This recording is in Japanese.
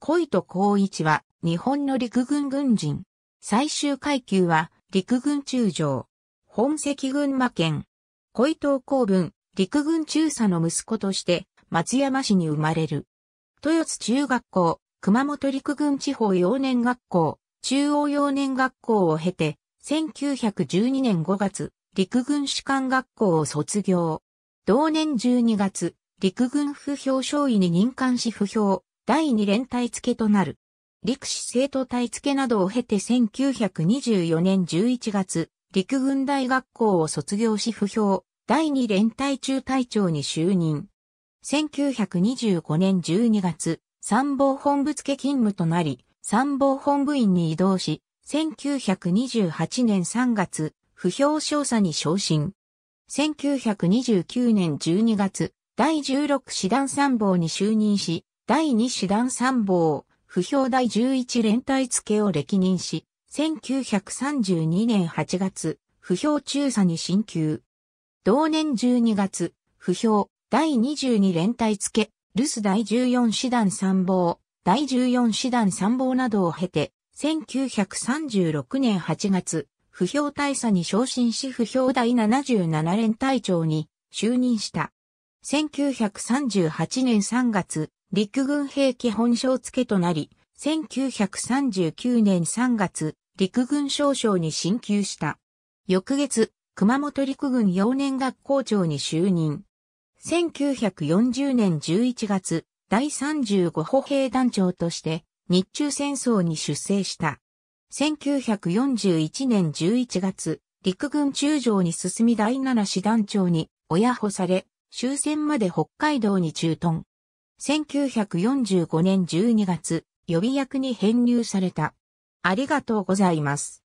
恋と光一は日本の陸軍軍人。最終階級は陸軍中将。本籍群馬県。恋糸公文、陸軍中佐の息子として松山市に生まれる。豊津中学校、熊本陸軍地方幼年学校、中央幼年学校を経て、1912年5月、陸軍士官学校を卒業。同年12月、陸軍不評少尉に任官し不評、第2連隊付となる。陸士生徒隊付などを経て1924年11月、陸軍大学校を卒業し不評、第2連隊中隊長に就任。1925年12月、参謀本部付勤務となり、参謀本部員に移動し、1928年3月、不評少佐に昇進。1929年12月、第16師団参謀に就任し、第2師団参謀、不評第11連隊付を歴任し、1932年8月、不評中佐に進級。同年12月、不評第22連隊付、留守第14師団参謀、第14師団参謀などを経て、1936年8月、不評大佐に昇進し不評第77連隊長に就任した。1938年3月、陸軍兵器本省付となり、1939年3月、陸軍少将に進級した。翌月、熊本陸軍幼年学校長に就任。1940年11月、第35歩兵団長として日中戦争に出征した。1941年11月、陸軍中将に進み第7師団長に親保され、終戦まで北海道に駐屯。1945年12月、予備役に編入された。ありがとうございます。